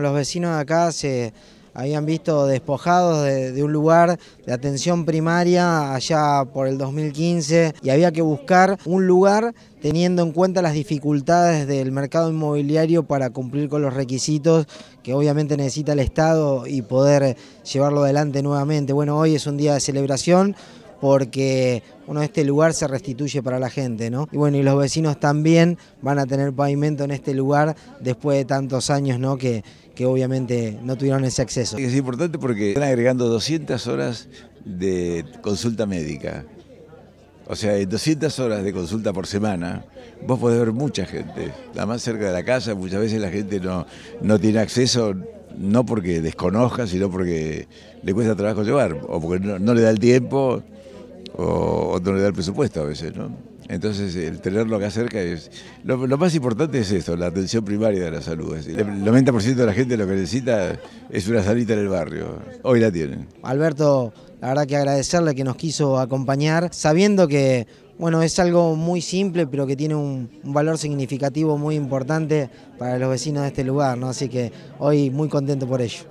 Los vecinos de acá se habían visto despojados de, un lugar de atención primaria allá por el 2015 y había que buscar un lugar teniendo en cuenta las dificultades del mercado inmobiliario para cumplir con los requisitos que obviamente necesita el Estado y poder llevarlo adelante nuevamente. Bueno, hoy es un día de celebración porque uno este lugar se restituye para la gente, ¿no? Y bueno, y los vecinos también van a tener pavimento en este lugar después de tantos años, ¿no? Que, obviamente no tuvieron ese acceso. Es importante porque están agregando 200 horas de consulta médica. O sea, en 200 horas de consulta por semana, vos podés ver mucha gente. La más cerca de la casa, muchas veces la gente no, no tiene acceso, no porque desconozca, sino porque le cuesta trabajo llevar, o porque no le da el tiempo, o, donde le da el presupuesto a veces, ¿no? Entonces, el tenerlo acá cerca es... Lo, más importante es eso, la atención primaria de la salud. el 90% de la gente lo que necesita es una salita en el barrio. Hoy la tienen. Alberto, la verdad que agradecerle que nos quiso acompañar, sabiendo que, bueno, es algo muy simple, pero que tiene un, un valor significativo muy importante para los vecinos de este lugar, ¿no? Así que hoy muy contento por ello.